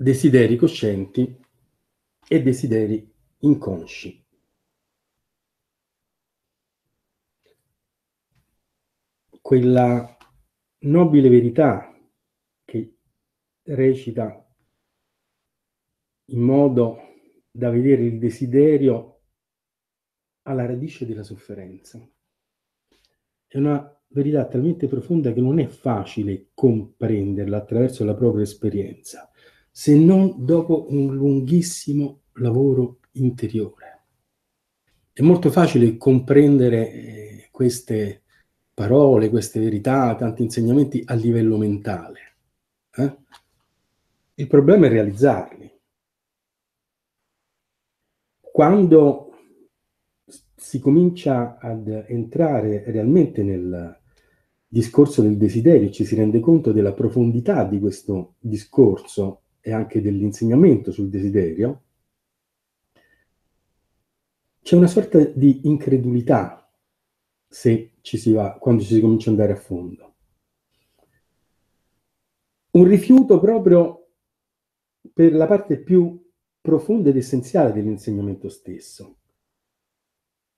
desideri coscienti e desideri inconsci. Quella nobile verità che recita in modo da vedere il desiderio alla radice della sofferenza. È una verità talmente profonda che non è facile comprenderla attraverso la propria esperienza se non dopo un lunghissimo lavoro interiore. È molto facile comprendere eh, queste parole, queste verità, tanti insegnamenti a livello mentale. Eh? Il problema è realizzarli. Quando si comincia ad entrare realmente nel discorso del desiderio, ci si rende conto della profondità di questo discorso, e anche dell'insegnamento sul desiderio, c'è una sorta di incredulità se ci si va, quando ci si comincia ad andare a fondo. Un rifiuto proprio per la parte più profonda ed essenziale dell'insegnamento stesso.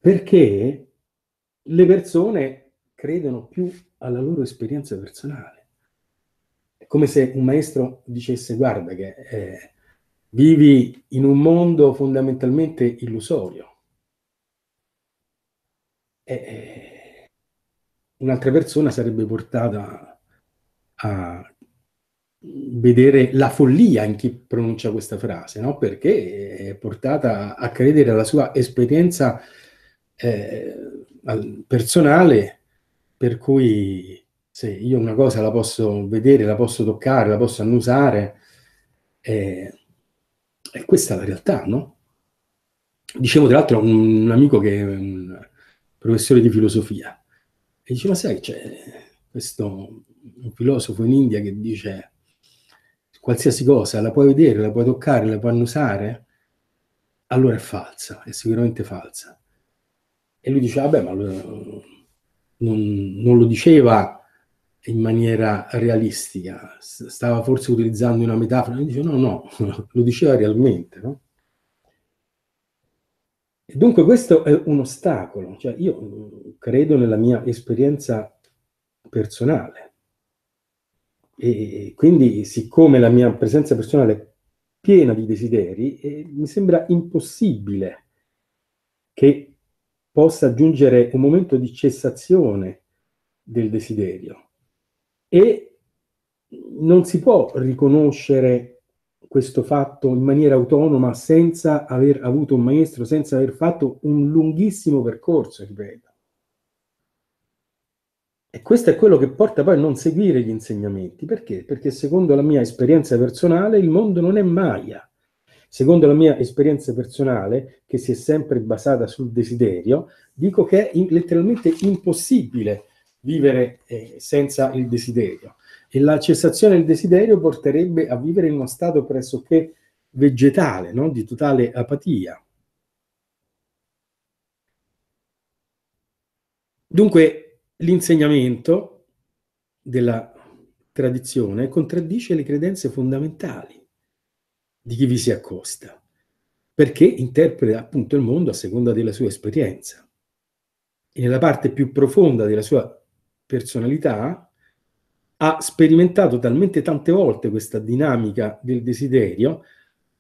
Perché le persone credono più alla loro esperienza personale. È come se un maestro dicesse guarda che eh, vivi in un mondo fondamentalmente illusorio. E, eh, un'altra persona sarebbe portata a vedere la follia in chi pronuncia questa frase, no? perché è portata a credere alla sua esperienza eh, personale per cui se io una cosa la posso vedere, la posso toccare, la posso annusare, eh, e questa è la realtà, no? Dicevo tra l'altro a un, un, amico che è un professore di filosofia, e diceva, sai, c'è questo filosofo in India che dice qualsiasi cosa la puoi vedere, la puoi toccare, la puoi annusare, allora è falsa, è sicuramente falsa. E lui diceva, vabbè, ma non, non lo diceva in maniera realistica, stava forse utilizzando una metafora, e dice no, no, lo diceva realmente, no? E dunque questo è un ostacolo, cioè io mm, credo nella mia esperienza personale e quindi siccome la mia presenza personale è piena di desideri, eh, mi sembra impossibile che possa giungere un momento di cessazione del desiderio e non si può riconoscere questo fatto in maniera autonoma senza aver avuto un maestro, senza aver fatto un lunghissimo percorso, ripeto. E questo è quello che porta poi a non seguire gli insegnamenti. Perché? Perché secondo la mia esperienza personale il mondo non è Maya. Secondo la mia esperienza personale, che si è sempre basata sul desiderio, dico che è in, letteralmente impossibile vivere eh, senza il desiderio. E la cessazione del desiderio porterebbe a vivere in uno stato pressoché vegetale, no? di totale apatia. Dunque, l'insegnamento della tradizione contraddice le credenze fondamentali di chi vi si accosta, perché interpreta appunto il mondo a seconda della sua esperienza. E nella parte più profonda della sua personalità ha sperimentato talmente tante volte questa dinamica del desiderio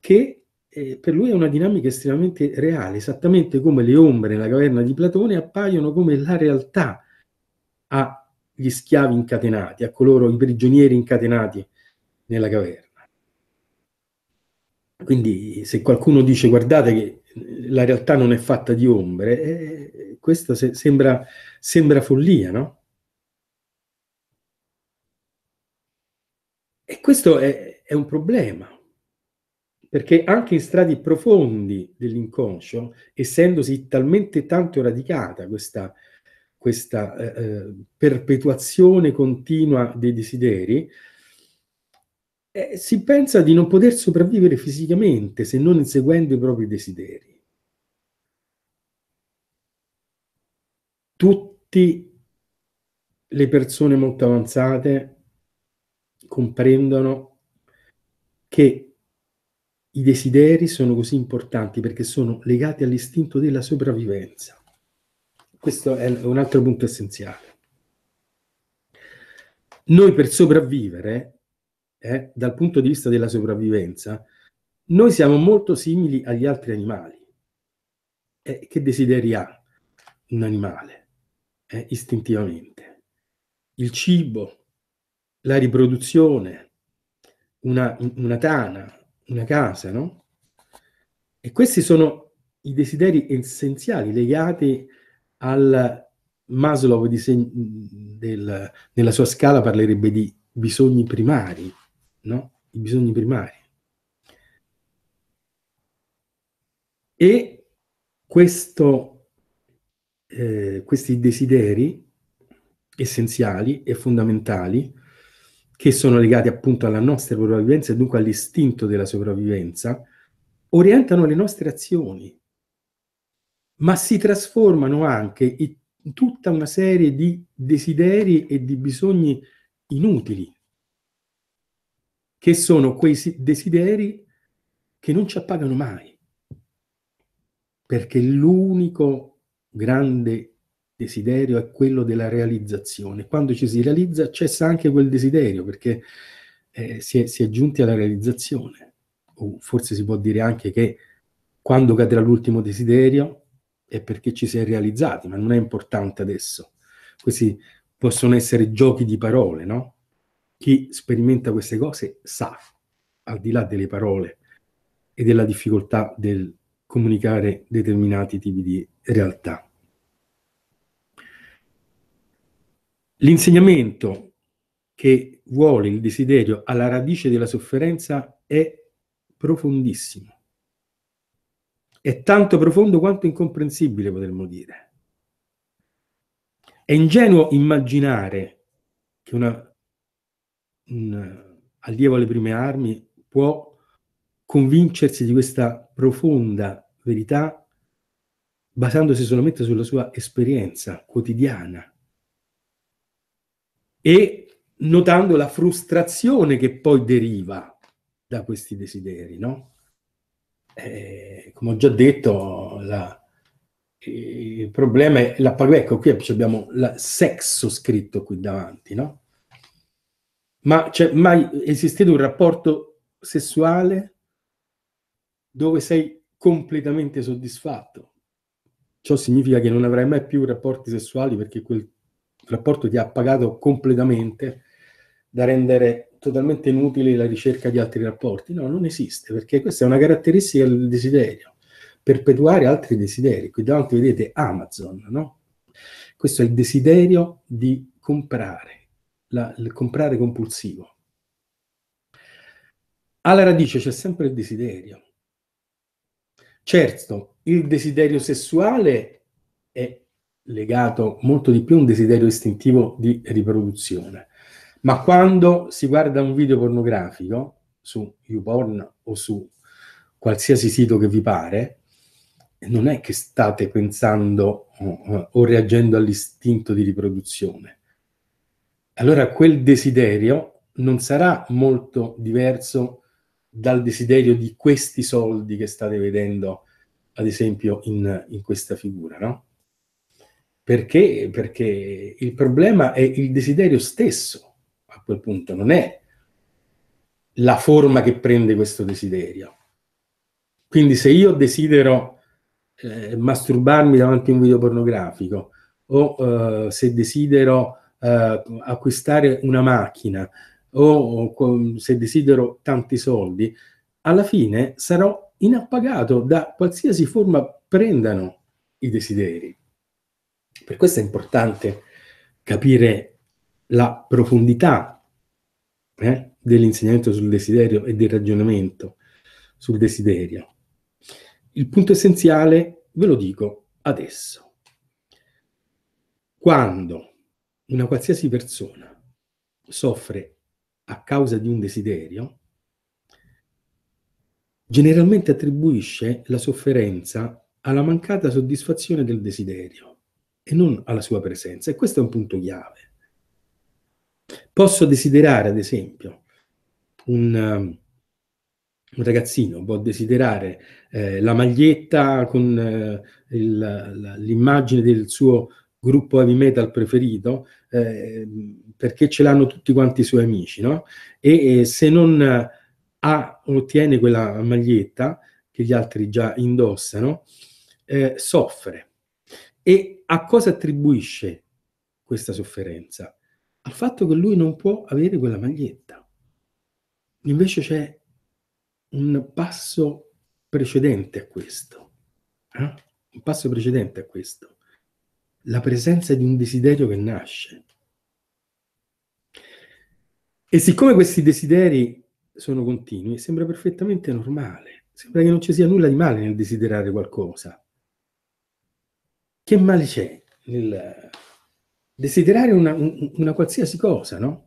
che eh, per lui è una dinamica estremamente reale, esattamente come le ombre nella caverna di Platone appaiono come la realtà agli schiavi incatenati, a coloro, i prigionieri incatenati nella caverna. Quindi se qualcuno dice guardate che eh, la realtà non è fatta di ombre, eh, questa se, sembra, sembra follia, no? E questo è, è un problema, perché anche in strati profondi dell'inconscio, essendosi talmente tanto radicata questa, questa eh, eh, perpetuazione continua dei desideri, eh, si pensa di non poter sopravvivere fisicamente se non inseguendo i propri desideri. Tutte le persone molto avanzate comprendono che i desideri sono così importanti perché sono legati all'istinto della sopravvivenza. Questo è un altro punto essenziale. Noi per sopravvivere, eh, dal punto di vista della sopravvivenza, noi siamo molto simili agli altri animali. Eh, che desideri ha un animale eh, istintivamente? Il cibo, la riproduzione, una, una tana, una casa, no? E questi sono i desideri essenziali legati al Maslow diseg- del, nella sua scala parlerebbe di bisogni primari, no? I bisogni primari. E questo, eh, questi desideri essenziali e fondamentali che sono legati appunto alla nostra sopravvivenza e dunque all'istinto della sopravvivenza, orientano le nostre azioni, ma si trasformano anche in tutta una serie di desideri e di bisogni inutili, che sono quei desideri che non ci appagano mai, perché l'unico grande desiderio è quello della realizzazione. Quando ci si realizza cessa anche quel desiderio perché eh, si, è, si, è, giunti alla realizzazione. O forse si può dire anche che quando cadrà l'ultimo desiderio è perché ci si è realizzati, ma non è importante adesso. Questi possono essere giochi di parole, no? Chi sperimenta queste cose sa, al di là delle parole e della difficoltà del comunicare determinati tipi di realtà. L'insegnamento che vuole il desiderio alla radice della sofferenza è profondissimo. È tanto profondo quanto incomprensibile, potremmo dire. È ingenuo immaginare che una, un allievo alle prime armi può convincersi di questa profonda verità basandosi solamente sulla sua esperienza quotidiana e notando la frustrazione che poi deriva da questi desideri, no? Eh, come ho già detto, la, il problema è la ecco qui abbiamo il sesso scritto qui davanti, no? Ma c'è mai esistito un rapporto sessuale dove sei completamente soddisfatto? Ciò significa che non avrai mai più rapporti sessuali perché quel rapporto ti ha pagato completamente da rendere totalmente inutile la ricerca di altri rapporti. No, non esiste, perché questa è una caratteristica del desiderio, perpetuare altri desideri. Qui davanti vedete Amazon, no? Questo è il desiderio di comprare, la, il comprare compulsivo. Alla radice c'è sempre il desiderio. Certo, il desiderio sessuale è legato molto di più a un desiderio istintivo di riproduzione. Ma quando si guarda un video pornografico su YouPorn o su qualsiasi sito che vi pare, non è che state pensando o, o reagendo all'istinto di riproduzione. Allora quel desiderio non sarà molto diverso dal desiderio di questi soldi che state vedendo, ad esempio, in, in questa figura, no? Perché? Perché il problema è il desiderio stesso, a quel punto, non è la forma che prende questo desiderio. Quindi se io desidero eh, masturbarmi davanti a un video pornografico o eh, se desidero eh, acquistare una macchina o, o se desidero tanti soldi, alla fine sarò inappagato da qualsiasi forma prendano i desideri. Per questo è importante capire la profondità eh, dell'insegnamento sul desiderio e del ragionamento sul desiderio. Il punto essenziale ve lo dico adesso. Quando una qualsiasi persona soffre a causa di un desiderio, generalmente attribuisce la sofferenza alla mancata soddisfazione del desiderio e non alla sua presenza. E questo è un punto chiave. Posso desiderare, ad esempio, un, um, un ragazzino può desiderare eh, la maglietta con eh, l'immagine del suo gruppo heavy metal preferito eh, perché ce l'hanno tutti quanti i suoi amici, no? E, e se non eh, ha, ottiene quella maglietta che gli altri già indossano, eh, soffre. E a cosa attribuisce questa sofferenza? Al fatto che lui non può avere quella maglietta. Invece c'è un passo precedente a questo. Eh? Un passo precedente a questo. La presenza di un desiderio che nasce. E siccome questi desideri sono continui, sembra perfettamente normale. Sembra che non ci sia nulla di male nel desiderare qualcosa che male c'è nel desiderare una, una, qualsiasi cosa, no?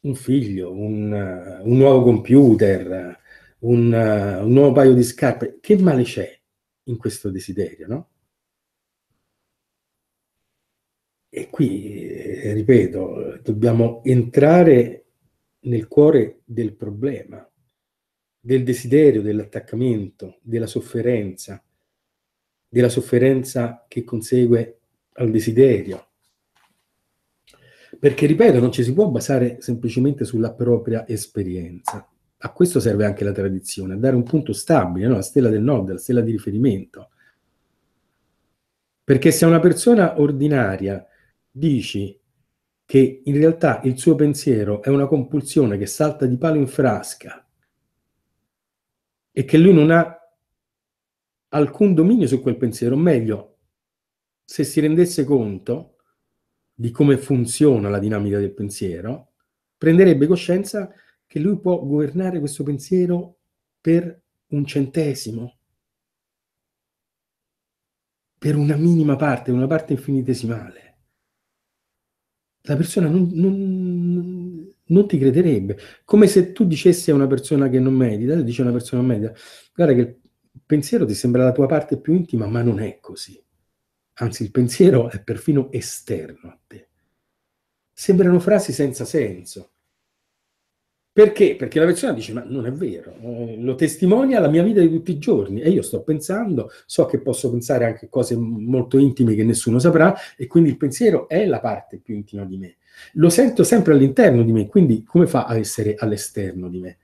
Un figlio, un, uh, un nuovo computer, un, uh, un, nuovo paio di scarpe, che male c'è in questo desiderio, no? E qui, eh, ripeto, dobbiamo entrare nel cuore del problema, del desiderio, dell'attaccamento, della sofferenza, della sofferenza che consegue al desiderio. Perché, ripeto, non ci si può basare semplicemente sulla propria esperienza. A questo serve anche la tradizione, a dare un punto stabile, no? la stella del nord, la stella di riferimento. Perché se una persona ordinaria dici che in realtà il suo pensiero è una compulsione che salta di palo in frasca e che lui non ha alcun dominio su quel pensiero, o meglio, se si rendesse conto di come funziona la dinamica del pensiero, prenderebbe coscienza che lui può governare questo pensiero per un centesimo, per una minima parte, una parte infinitesimale. La persona non, non, non ti crederebbe, come se tu dicessi a una persona che non medita, dice a una persona che medita, guarda che il pensiero ti sembra la tua parte più intima, ma non è così. Anzi, il pensiero è perfino esterno a te. Sembrano frasi senza senso. Perché? Perché la persona dice, ma non è vero, eh, lo testimonia la mia vita di tutti i giorni e io sto pensando, so che posso pensare anche cose molto intime che nessuno saprà e quindi il pensiero è la parte più intima di me. Lo sento sempre all'interno di me, quindi come fa a essere all'esterno di me?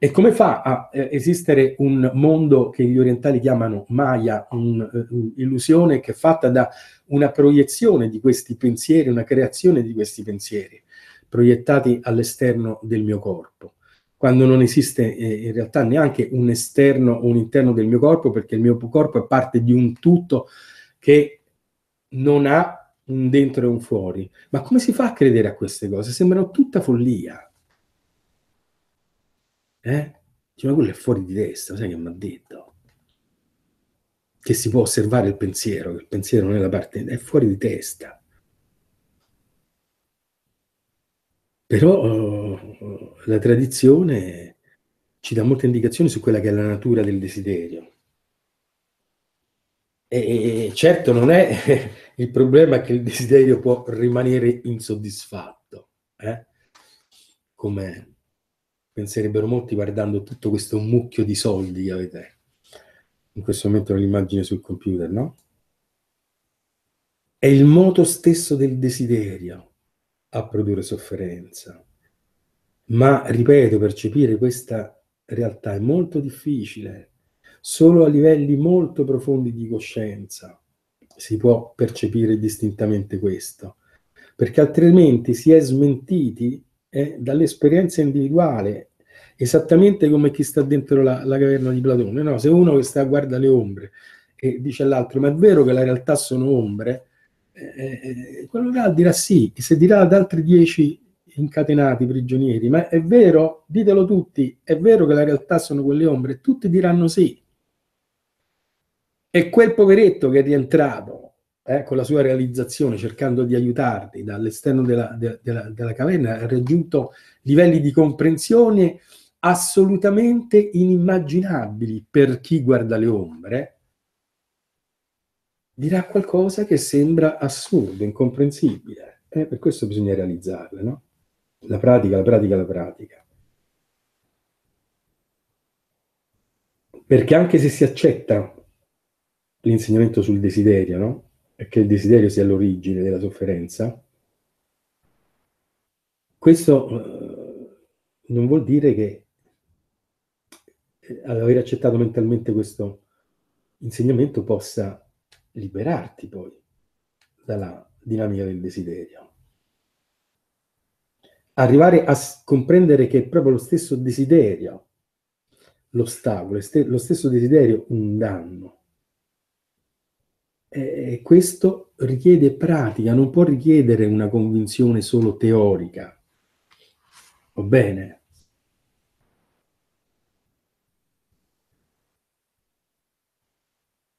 E come fa a eh, esistere un mondo che gli orientali chiamano Maya, un'illusione un eh, che è fatta da una proiezione di questi pensieri, una creazione di questi pensieri, proiettati all'esterno del mio corpo? Quando non esiste eh, in realtà neanche un esterno o un interno del mio corpo, perché il mio corpo è parte di un tutto che non ha un dentro e un fuori. Ma come si fa a credere a queste cose? Sembrano tutta follia eh? Dice, quello è fuori di testa, sai che mi ha detto? Che si può osservare il pensiero, che il pensiero non è la parte, è fuori di testa. Però eh, la tradizione ci dà molte indicazioni su quella che è la natura del desiderio. E certo non è il problema che il desiderio può rimanere insoddisfatto, eh? come penserebbero molti guardando tutto questo mucchio di soldi che avete. In questo momento l'immagine sul computer, no? È il moto stesso del desiderio a produrre sofferenza. Ma, ripeto, percepire questa realtà è molto difficile. Solo a livelli molto profondi di coscienza si può percepire distintamente questo, perché altrimenti si è smentiti è dall'esperienza individuale, esattamente come chi sta dentro la, la caverna di Platone. No? Se uno che sta guarda le ombre e dice all'altro ma è vero che la realtà sono ombre, eh, eh, eh, quello là dirà sì, e se dirà ad altri dieci incatenati, prigionieri, ma è vero, ditelo tutti, è vero che la realtà sono quelle ombre, tutti diranno sì. E quel poveretto che è rientrato eh, con la sua realizzazione, cercando di aiutarti dall'esterno della, de, della, della caverna, ha raggiunto livelli di comprensione assolutamente inimmaginabili per chi guarda le ombre, dirà qualcosa che sembra assurdo, incomprensibile. Eh, per questo bisogna realizzarle, no? La pratica, la pratica, la pratica. Perché anche se si accetta l'insegnamento sul desiderio, no? che il desiderio sia l'origine della sofferenza, questo eh, non vuol dire che eh, aver accettato mentalmente questo insegnamento possa liberarti poi dalla dinamica del desiderio. Arrivare a comprendere che è proprio lo stesso desiderio l'ostacolo, lo stesso desiderio un danno eh, questo richiede pratica, non può richiedere una convinzione solo teorica. Va bene?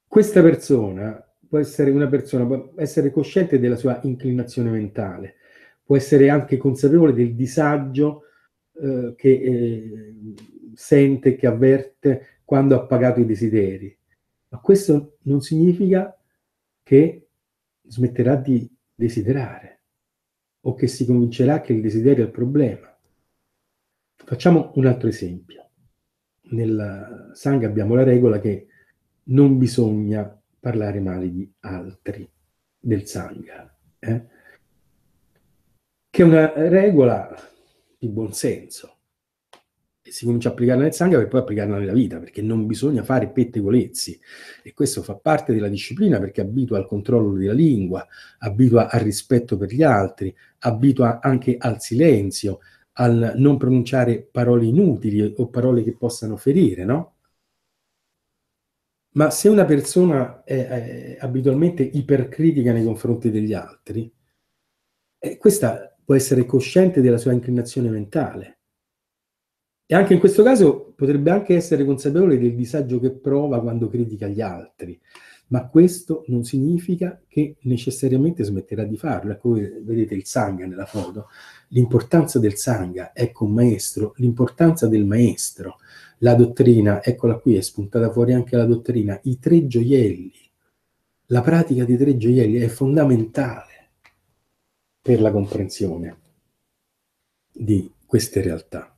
Questa persona può essere una persona, può essere cosciente della sua inclinazione mentale, può essere anche consapevole del disagio eh, che eh, sente, che avverte quando ha pagato i desideri. Ma questo non significa che smetterà di desiderare o che si convincerà che il desiderio è il problema. Facciamo un altro esempio. Nella Sangha abbiamo la regola che non bisogna parlare male di altri, del Sangha, eh? che è una regola di buonsenso si comincia a applicarla nel sangue per poi applicarla nella vita, perché non bisogna fare pettegolezzi e questo fa parte della disciplina perché abitua al controllo della lingua, abitua al rispetto per gli altri, abitua anche al silenzio, al non pronunciare parole inutili o parole che possano ferire, no? Ma se una persona è, è abitualmente ipercritica nei confronti degli altri, eh, questa può essere cosciente della sua inclinazione mentale e anche in questo caso potrebbe anche essere consapevole del disagio che prova quando critica gli altri, ma questo non significa che necessariamente smetterà di farlo. Ecco, vedete il sangha nella foto, l'importanza del sangha, ecco un maestro, l'importanza del maestro, la dottrina, eccola qui, è spuntata fuori anche la dottrina, i tre gioielli, la pratica dei tre gioielli è fondamentale per la comprensione di queste realtà.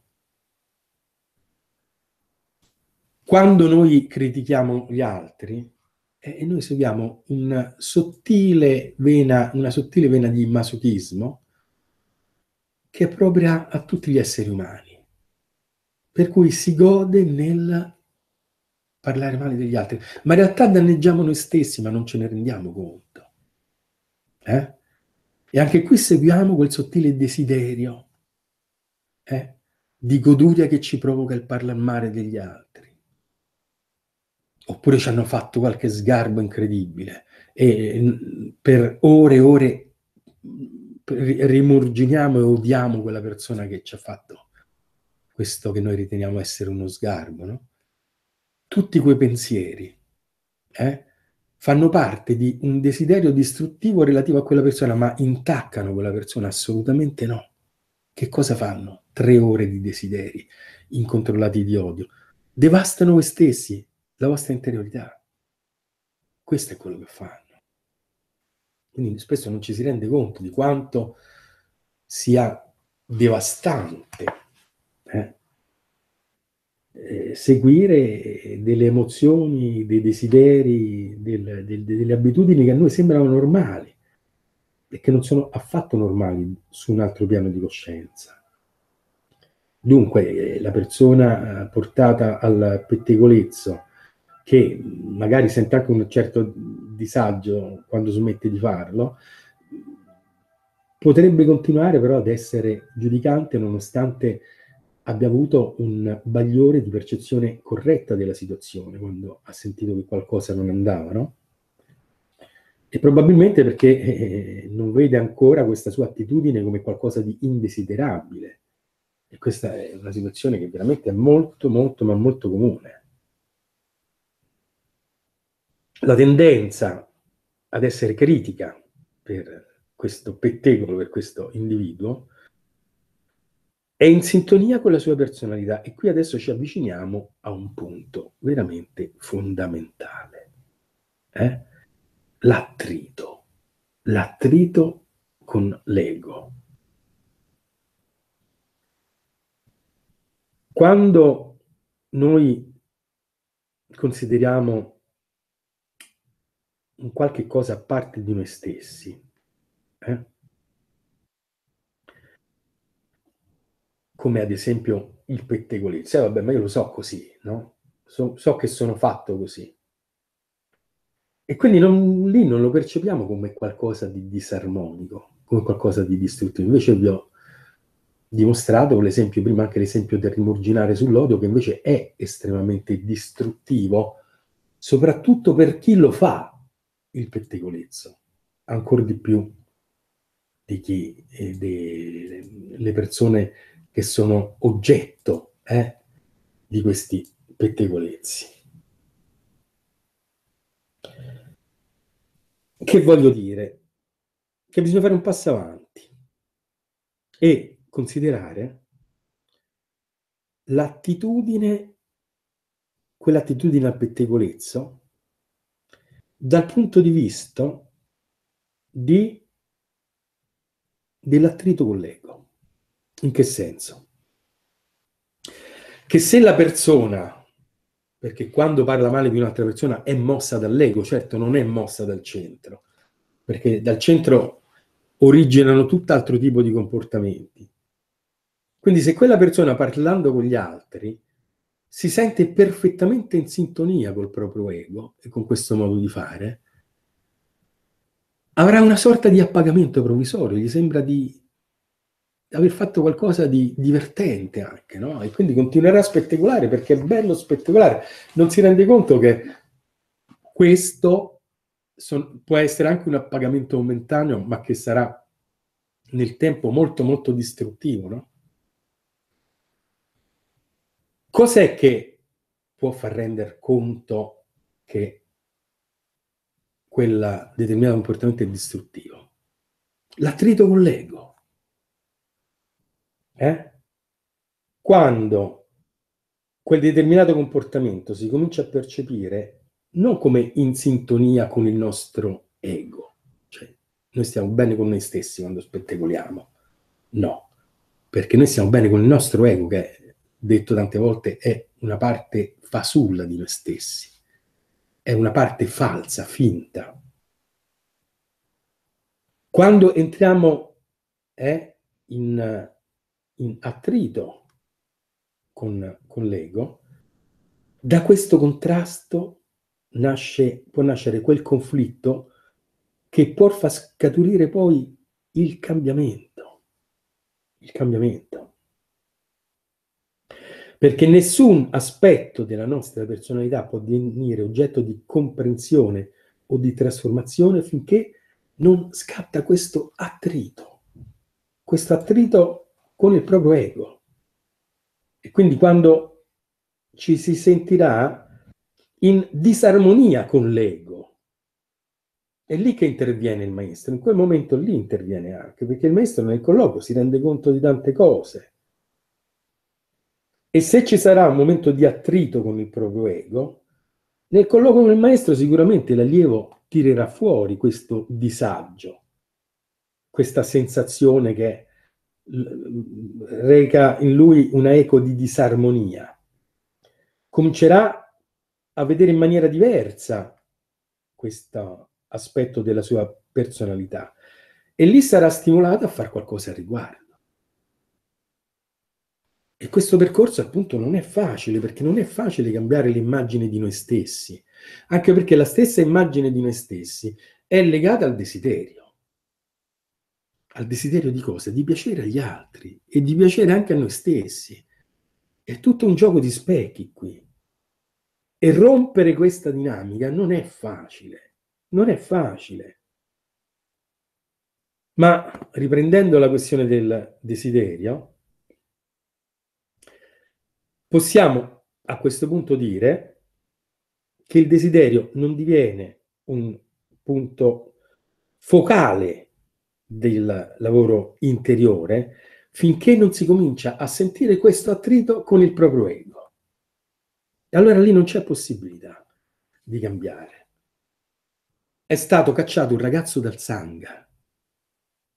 quando noi critichiamo gli altri, eh, noi seguiamo un sottile vena, una sottile vena di masochismo che è propria a tutti gli esseri umani, per cui si gode nel parlare male degli altri, ma in realtà danneggiamo noi stessi, ma non ce ne rendiamo conto. Eh? E anche qui seguiamo quel sottile desiderio eh, di goduria che ci provoca il parlare male degli altri oppure ci hanno fatto qualche sgarbo incredibile e mm, per ore e ore mm, rimurginiamo e odiamo quella persona che ci ha fatto questo che noi riteniamo essere uno sgarbo. No? Tutti quei pensieri eh, fanno parte di un desiderio distruttivo relativo a quella persona, ma intaccano quella persona? Assolutamente no. Che cosa fanno? Tre ore di desideri incontrollati di odio. Devastano voi stessi, la vostra interiorità. Questo è quello che fanno. Quindi spesso non ci si rende conto di quanto sia devastante eh, eh? seguire delle emozioni, dei desideri, del, del, delle abitudini che a noi sembrano normali e che non sono affatto normali su un altro piano di coscienza. Dunque, eh, la persona eh, portata al pettegolezzo, che magari sente anche un certo disagio quando smette di farlo, potrebbe continuare però ad essere giudicante nonostante abbia avuto un bagliore di percezione corretta della situazione quando ha sentito che qualcosa non andava, no? E probabilmente perché eh, non vede ancora questa sua attitudine come qualcosa di indesiderabile. E questa è una situazione che veramente è molto, molto, ma molto comune la tendenza ad essere critica per questo pettegolo, per questo individuo, è in sintonia con la sua personalità e qui adesso ci avviciniamo a un punto veramente fondamentale. Eh? L'attrito, l'attrito con l'ego. Quando noi consideriamo un qualche cosa a parte di noi stessi. Eh? Come ad esempio il pettegolezzo. Eh, vabbè, ma io lo so così, no? So, so che sono fatto così. E quindi non, lì non lo percepiamo come qualcosa di disarmonico, come qualcosa di distruttivo. Invece vi ho dimostrato con l'esempio prima anche l'esempio del rimurginare sull'odio che invece è estremamente distruttivo soprattutto per chi lo fa il pettegolezzo, ancora di più di chi, eh, delle persone che sono oggetto eh, di questi pettegolezzi. Che voglio dire? Che bisogna fare un passo avanti e considerare l'attitudine, quell'attitudine al pettegolezzo dal punto di vista di, dell'attrito con l'ego. In che senso? Che se la persona, perché quando parla male di un'altra persona è mossa dall'ego, certo non è mossa dal centro, perché dal centro originano tutt'altro tipo di comportamenti. Quindi se quella persona parlando con gli altri si sente perfettamente in sintonia col proprio ego e con questo modo di fare, avrà una sorta di appagamento provvisorio, gli sembra di aver fatto qualcosa di divertente anche, no? E quindi continuerà a spettacolare perché è bello spettacolare, non si rende conto che questo son, può essere anche un appagamento momentaneo, ma che sarà nel tempo molto molto distruttivo, no? Cos'è che può far rendere conto che quel determinato comportamento è distruttivo? L'attrito con l'ego. Eh? Quando quel determinato comportamento si comincia a percepire non come in sintonia con il nostro ego, cioè noi stiamo bene con noi stessi quando spettacoliamo, no, perché noi stiamo bene con il nostro ego che è detto tante volte, è una parte fasulla di noi stessi, è una parte falsa, finta. Quando entriamo eh, in, in, attrito con, con l'ego, da questo contrasto nasce, può nascere quel conflitto che può far scaturire poi il cambiamento. Il cambiamento perché nessun aspetto della nostra personalità può divenire oggetto di comprensione o di trasformazione finché non scatta questo attrito, questo attrito con il proprio ego. E quindi quando ci si sentirà in disarmonia con l'ego, è lì che interviene il maestro, in quel momento lì interviene anche, perché il maestro nel colloquio si rende conto di tante cose e se ci sarà un momento di attrito con il proprio ego, nel colloquio con il maestro sicuramente l'allievo tirerà fuori questo disagio, questa sensazione che reca in lui una eco di disarmonia. Comincerà a vedere in maniera diversa questo aspetto della sua personalità e lì sarà stimolato a fare qualcosa al riguardo. E questo percorso appunto non è facile, perché non è facile cambiare l'immagine di noi stessi, anche perché la stessa immagine di noi stessi è legata al desiderio. Al desiderio di cosa? Di piacere agli altri e di piacere anche a noi stessi. È tutto un gioco di specchi qui. E rompere questa dinamica non è facile, non è facile. Ma riprendendo la questione del desiderio, Possiamo a questo punto dire che il desiderio non diviene un punto focale del lavoro interiore finché non si comincia a sentire questo attrito con il proprio ego. E allora lì non c'è possibilità di cambiare. È stato cacciato un ragazzo dal sangue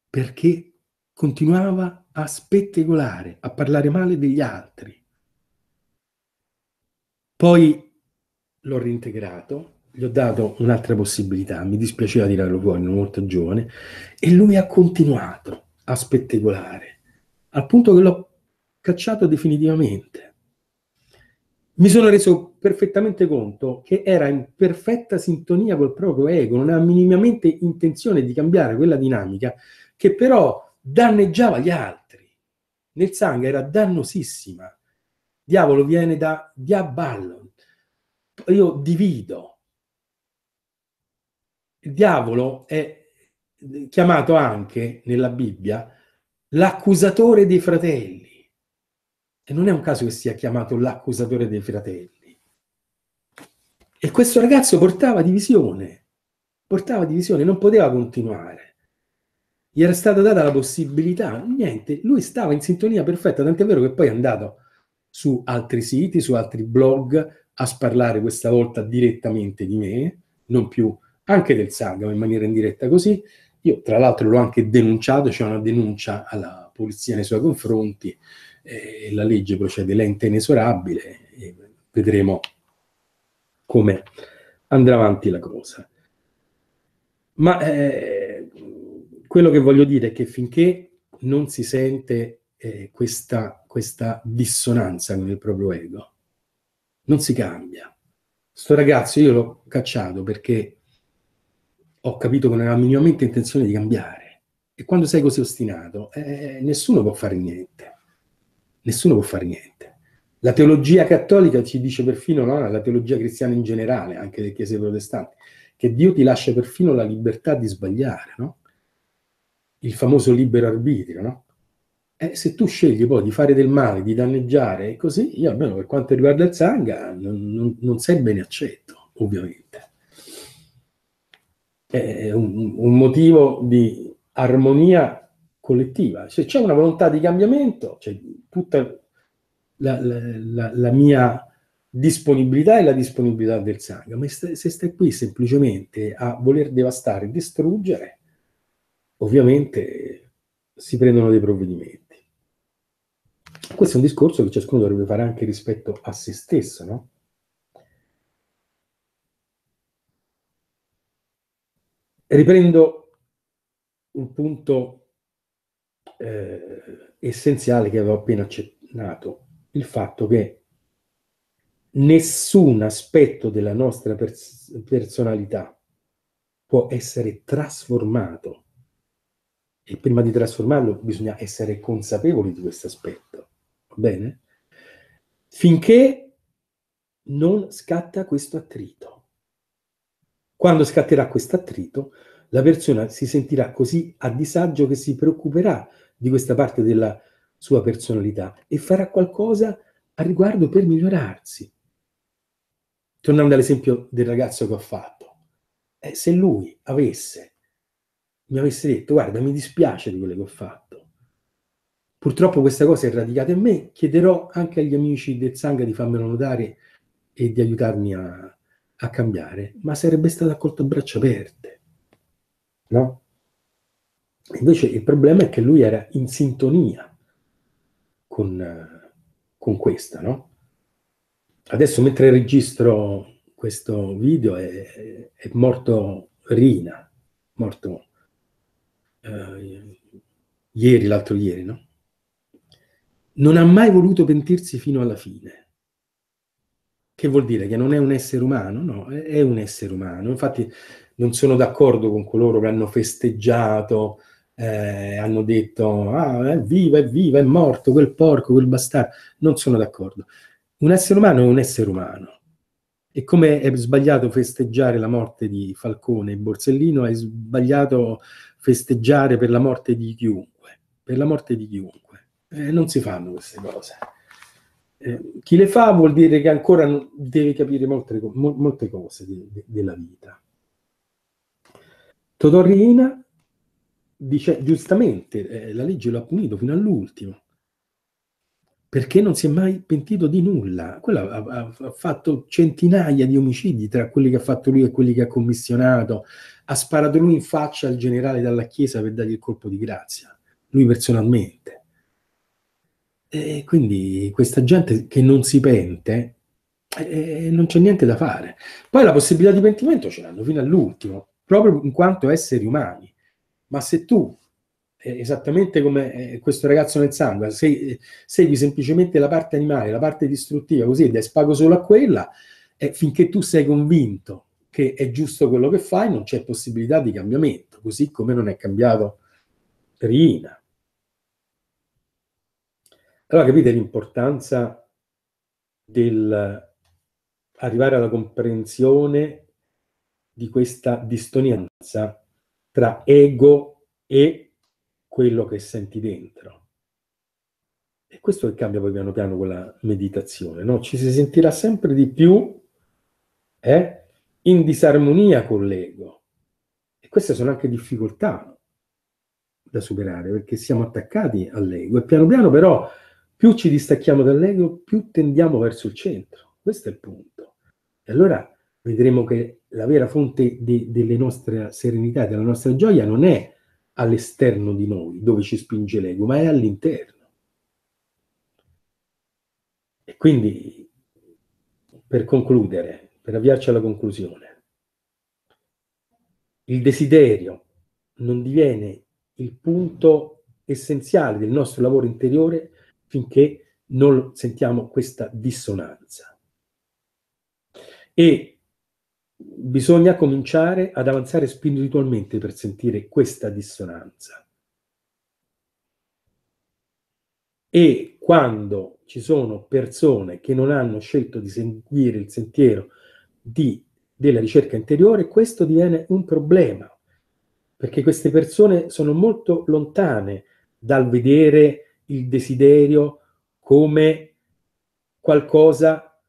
perché continuava a spettegolare, a parlare male degli altri. Poi l'ho reintegrato, gli ho dato un'altra possibilità, mi dispiaceva tirarlo fuori, ero molto giovane, e lui ha continuato a spettegolare, al punto che l'ho cacciato definitivamente. Mi sono reso perfettamente conto che era in perfetta sintonia col proprio ego, non aveva minimamente intenzione di cambiare quella dinamica che però danneggiava gli altri. Nel sangue era dannosissima Diavolo viene da diaballo. Io divido. Il diavolo è chiamato anche nella Bibbia l'accusatore dei fratelli. E non è un caso che sia chiamato l'accusatore dei fratelli. E questo ragazzo portava divisione, portava divisione, non poteva continuare gli era stata data la possibilità, niente, lui stava in sintonia perfetta, tant'è vero che poi è andato su altri siti, su altri blog, a sparlare questa volta direttamente di me, non più anche del Saga, in maniera indiretta così. Io tra l'altro l'ho anche denunciato, c'è cioè una denuncia alla polizia nei suoi confronti, eh, la legge procede lenta e inesorabile, e vedremo come andrà avanti la cosa. Ma eh, quello che voglio dire è che finché non si sente eh, questa, questa dissonanza con il proprio ego. Non si cambia. Sto ragazzo io l'ho cacciato perché ho capito che non era minimamente intenzione di cambiare. E quando sei così ostinato, eh, nessuno può fare niente. Nessuno può fare niente. La teologia cattolica ci dice perfino, no, la teologia cristiana in generale, anche le chiese protestanti, che Dio ti lascia perfino la libertà di sbagliare, no? Il famoso libero arbitrio, no? Eh, se tu scegli poi di fare del male, di danneggiare, così, io almeno per quanto riguarda il sangha non, non, non sei bene accetto, ovviamente. È un, un motivo di armonia collettiva. Se c'è una volontà di cambiamento, c'è cioè tutta la, la, la, la, mia disponibilità e la disponibilità del sangue, ma se stai qui semplicemente a voler devastare, distruggere, ovviamente si prendono dei provvedimenti. Questo è un discorso che ciascuno dovrebbe fare anche rispetto a se stesso, no? Riprendo un punto eh, essenziale che avevo appena accennato, il fatto che nessun aspetto della nostra pers- personalità può essere trasformato e prima di trasformarlo bisogna essere consapevoli di questo aspetto bene? Finché non scatta questo attrito. Quando scatterà questo attrito, la persona si sentirà così a disagio che si preoccuperà di questa parte della sua personalità e farà qualcosa a riguardo per migliorarsi. Tornando all'esempio del ragazzo che ho fatto, eh, se lui avesse, mi avesse detto guarda mi dispiace di quello che ho fatto, Purtroppo questa cosa è radicata in me, chiederò anche agli amici del Sangha di farmelo notare e di aiutarmi a, a cambiare, ma sarebbe stato accolto a braccia aperte, no? Invece il problema è che lui era in sintonia con, con questa, no? Adesso mentre registro questo video è, è morto Rina, morto eh, ieri, l'altro ieri, no? non ha mai voluto pentirsi fino alla fine. Che vuol dire che non è un essere umano? No, è un essere umano. Infatti non sono d'accordo con coloro che hanno festeggiato, eh, hanno detto, ah, è viva, è viva, è morto, quel porco, quel bastardo. Non sono d'accordo. Un essere umano è un essere umano. E come è sbagliato festeggiare la morte di Falcone e Borsellino, è sbagliato festeggiare per la morte di chiunque, per la morte di chiunque. Eh, non si fanno queste cose. Eh, chi le fa vuol dire che ancora deve capire molte, molte cose di, di, della vita. Todorina dice giustamente, eh, la legge lo ha punito fino all'ultimo, perché non si è mai pentito di nulla. Quello ha, ha, ha, fatto centinaia di omicidi tra quelli che ha fatto lui e quelli che ha commissionato, ha sparato lui in faccia al generale dalla Chiesa per dargli il colpo di grazia, lui personalmente. E quindi questa gente che non si pente, eh, eh, non c'è niente da fare. Poi la possibilità di pentimento ce l'hanno fino all'ultimo, proprio in quanto esseri umani. Ma se tu, eh, esattamente come eh, questo ragazzo nel sangue, se, eh, segui semplicemente la parte animale, la parte distruttiva, così, e dai spago solo a quella, eh, finché tu sei convinto che è giusto quello che fai, non c'è possibilità di cambiamento, così come non è cambiato Rina, allora capite l'importanza del arrivare alla comprensione di questa distonianza tra ego e quello che senti dentro. E questo che cambia poi piano piano con la meditazione, no? Ci si sentirà sempre di più eh, in disarmonia con l'ego. E queste sono anche difficoltà da superare, perché siamo attaccati all'ego. E piano piano però più ci distacchiamo dall'ego, più tendiamo verso il centro. Questo è il punto. E allora vedremo che la vera fonte de- della nostra serenità, della nostra gioia, non è all'esterno di noi, dove ci spinge l'ego, ma è all'interno. E quindi, per concludere, per avviarci alla conclusione, il desiderio non diviene il punto essenziale del nostro lavoro interiore finché non sentiamo questa dissonanza. E bisogna cominciare ad avanzare spiritualmente per sentire questa dissonanza. E quando ci sono persone che non hanno scelto di seguire il sentiero di, della ricerca interiore, questo diviene un problema, perché queste persone sono molto lontane dal vedere il desiderio come qualcosa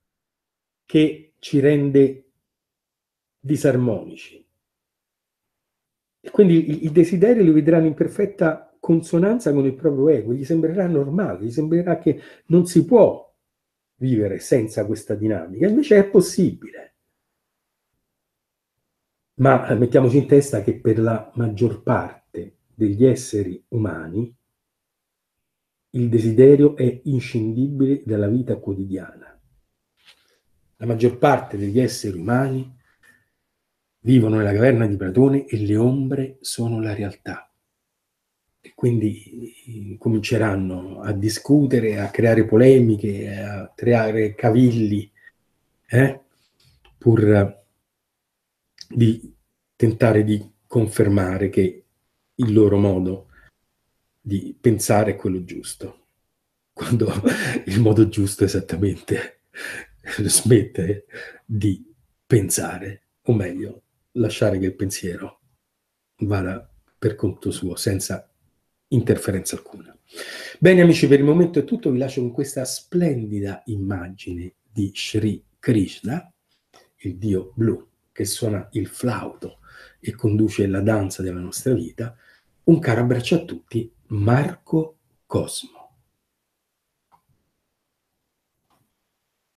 che ci rende disarmonici. E quindi il, il desiderio lo vedranno in perfetta consonanza con il proprio ego, gli sembrerà normale, gli sembrerà che non si può vivere senza questa dinamica, invece è possibile. Ma mettiamoci in testa che per la maggior parte degli esseri umani il desiderio è inscindibile dalla vita quotidiana. La maggior parte degli esseri umani vivono nella caverna di Platone e le ombre sono la realtà. E quindi eh, cominceranno a discutere, a creare polemiche, a creare cavilli, eh? pur eh, di tentare di confermare che il loro modo è di pensare quello giusto, quando il modo giusto esattamente smettere di pensare, o meglio, lasciare che il pensiero vada per conto suo, senza interferenza alcuna. Bene amici, per il momento è tutto, vi lascio con questa splendida immagine di Sri Krishna, il dio blu che suona il flauto e conduce la danza della nostra vita. Un caro abbraccio a tutti Marco Cosmo.